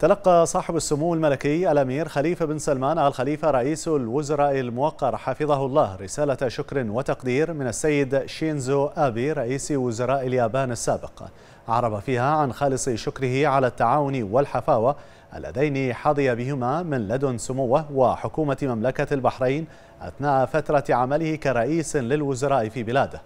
تلقى صاحب السمو الملكي الأمير خليفة بن سلمان آل خليفة رئيس الوزراء الموقر حفظه الله رسالة شكر وتقدير من السيد شينزو أبي رئيس وزراء اليابان السابق عرب فيها عن خالص شكره على التعاون والحفاوة اللذين حظي بهما من لدن سموه وحكومة مملكة البحرين أثناء فترة عمله كرئيس للوزراء في بلاده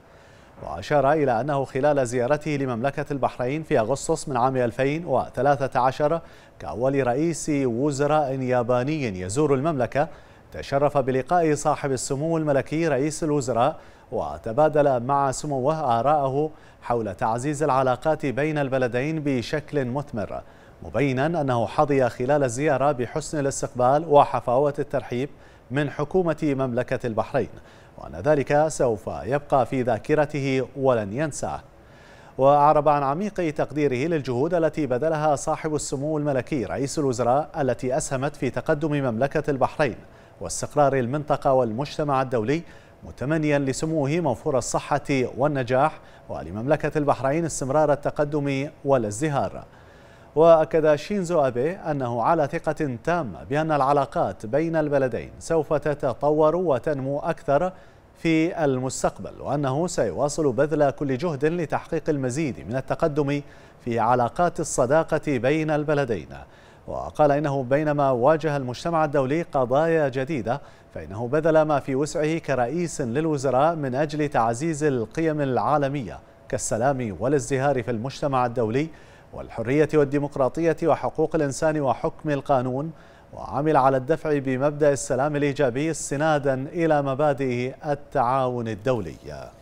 وأشار إلى أنه خلال زيارته لمملكة البحرين في أغسطس من عام 2013 كأول رئيس وزراء ياباني يزور المملكة تشرف بلقاء صاحب السمو الملكي رئيس الوزراء وتبادل مع سموه آراءه حول تعزيز العلاقات بين البلدين بشكل مثمر مبينا أنه حظي خلال الزيارة بحسن الاستقبال وحفاوة الترحيب من حكومة مملكة البحرين وأن ذلك سوف يبقى في ذاكرته ولن ينساه وأعرب عن عميق تقديره للجهود التي بذلها صاحب السمو الملكي رئيس الوزراء التي أسهمت في تقدم مملكة البحرين واستقرار المنطقة والمجتمع الدولي متمنيا لسموه موفور الصحة والنجاح ولمملكة البحرين استمرار التقدم والازدهار وأكد شينزو أبي أنه على ثقة تامة بأن العلاقات بين البلدين سوف تتطور وتنمو أكثر في المستقبل وأنه سيواصل بذل كل جهد لتحقيق المزيد من التقدم في علاقات الصداقة بين البلدين وقال إنه بينما واجه المجتمع الدولي قضايا جديدة فإنه بذل ما في وسعه كرئيس للوزراء من أجل تعزيز القيم العالمية كالسلام والازدهار في المجتمع الدولي والحرية والديمقراطية وحقوق الإنسان وحكم القانون وعمل على الدفع بمبدأ السلام الإيجابي استنادا إلى مبادئ التعاون الدولي